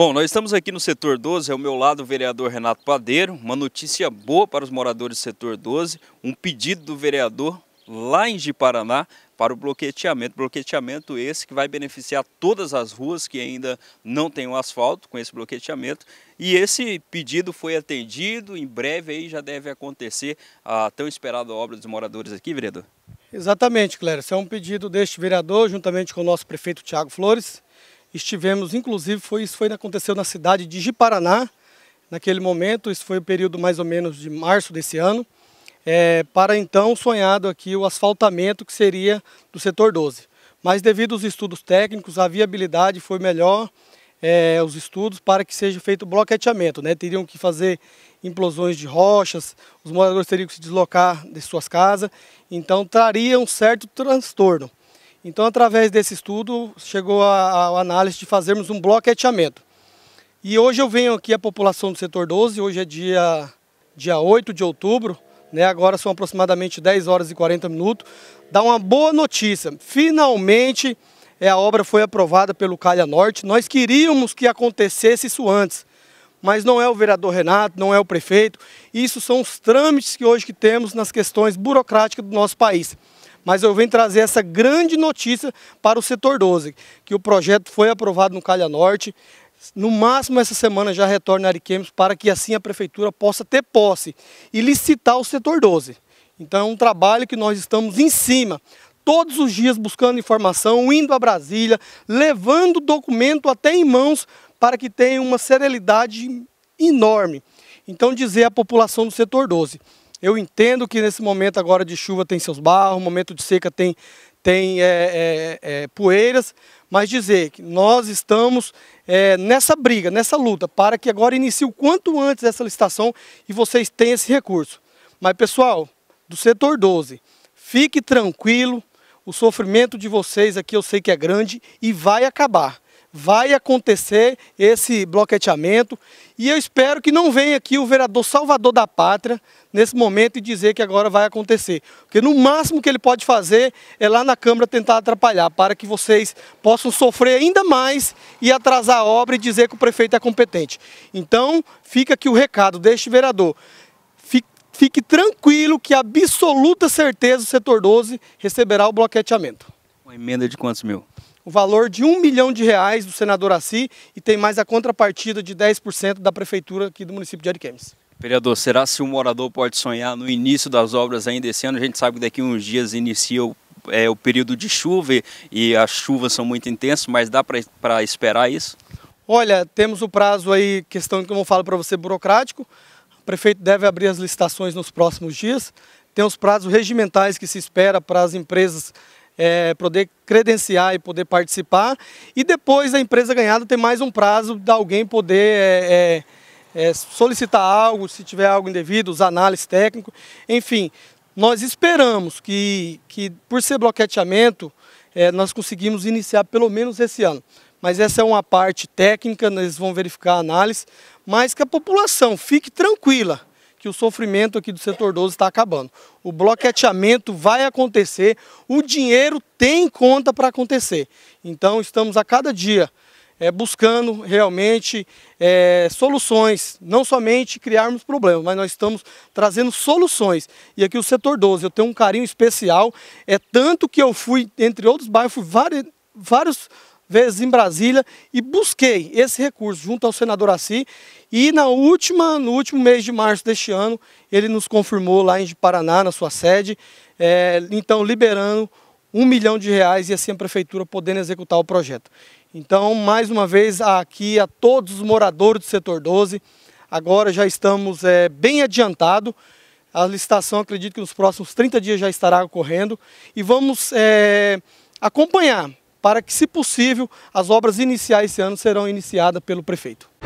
Bom, nós estamos aqui no setor 12, ao meu lado o vereador Renato Padeiro. Uma notícia boa para os moradores do setor 12, um pedido do vereador lá em Paraná para o bloqueteamento. Bloqueteamento esse que vai beneficiar todas as ruas que ainda não têm o asfalto com esse bloqueteamento. E esse pedido foi atendido, em breve aí já deve acontecer a tão esperada obra dos moradores aqui, vereador? Exatamente, Clério. Esse é um pedido deste vereador, juntamente com o nosso prefeito Tiago Flores, Estivemos, inclusive, foi, isso foi, aconteceu na cidade de Jiparaná, naquele momento, isso foi o período mais ou menos de março desse ano, é, para então sonhado aqui o asfaltamento que seria do setor 12. Mas devido aos estudos técnicos, a viabilidade foi melhor, é, os estudos para que seja feito bloqueteamento. Né? Teriam que fazer implosões de rochas, os moradores teriam que se deslocar de suas casas, então traria um certo transtorno. Então, através desse estudo, chegou a, a análise de fazermos um bloqueteamento. E hoje eu venho aqui à população do setor 12, hoje é dia, dia 8 de outubro, né? agora são aproximadamente 10 horas e 40 minutos, dá uma boa notícia. Finalmente, é, a obra foi aprovada pelo Calha Norte. Nós queríamos que acontecesse isso antes, mas não é o vereador Renato, não é o prefeito. Isso são os trâmites que hoje que temos nas questões burocráticas do nosso país mas eu venho trazer essa grande notícia para o setor 12, que o projeto foi aprovado no Calha Norte, no máximo essa semana já retorna a Ariquemes para que assim a prefeitura possa ter posse e licitar o setor 12. Então é um trabalho que nós estamos em cima, todos os dias buscando informação, indo a Brasília, levando o documento até em mãos para que tenha uma serenidade enorme. Então dizer à população do setor 12, eu entendo que nesse momento agora de chuva tem seus barros, momento de seca tem, tem é, é, é, poeiras, mas dizer que nós estamos é, nessa briga, nessa luta, para que agora inicie o quanto antes essa licitação e vocês tenham esse recurso. Mas pessoal, do setor 12, fique tranquilo, o sofrimento de vocês aqui eu sei que é grande e vai acabar vai acontecer esse bloqueteamento e eu espero que não venha aqui o vereador salvador da pátria nesse momento e dizer que agora vai acontecer. Porque no máximo que ele pode fazer é lá na Câmara tentar atrapalhar para que vocês possam sofrer ainda mais e atrasar a obra e dizer que o prefeito é competente. Então fica aqui o recado deste vereador. Fique tranquilo que absoluta certeza o setor 12 receberá o bloqueteamento. Uma emenda de quantos mil? o valor de um milhão de reais do senador Assi e tem mais a contrapartida de 10% da prefeitura aqui do município de Ariquemes. Vereador, será se o morador pode sonhar no início das obras ainda esse ano? A gente sabe que daqui a uns dias inicia o, é, o período de chuva e as chuvas são muito intensas, mas dá para esperar isso? Olha, temos o prazo aí, questão que eu falo para você, burocrático. O prefeito deve abrir as licitações nos próximos dias. Tem os prazos regimentais que se espera para as empresas é, poder credenciar e poder participar. E depois da empresa ganhada tem mais um prazo de alguém poder é, é, é solicitar algo, se tiver algo indevido, os análises técnicas enfim. Nós esperamos que, que por ser bloqueteamento, é, nós conseguimos iniciar pelo menos esse ano mas essa é uma parte técnica, eles vão verificar a análise, mas que a população fique tranquila que o sofrimento aqui do setor 12 está acabando. O bloqueteamento vai acontecer, o dinheiro tem conta para acontecer. Então estamos a cada dia é, buscando realmente é, soluções, não somente criarmos problemas, mas nós estamos trazendo soluções. E aqui o setor 12, eu tenho um carinho especial, é tanto que eu fui, entre outros bairros, vários, vários vezes em Brasília e busquei esse recurso junto ao senador Assi e na última, no último mês de março deste ano ele nos confirmou lá em Paraná, na sua sede, é, então liberando um milhão de reais e assim a prefeitura podendo executar o projeto. Então, mais uma vez, aqui a todos os moradores do setor 12, agora já estamos é, bem adiantado, a licitação acredito que nos próximos 30 dias já estará ocorrendo e vamos é, acompanhar para que, se possível, as obras iniciais esse ano serão iniciadas pelo prefeito.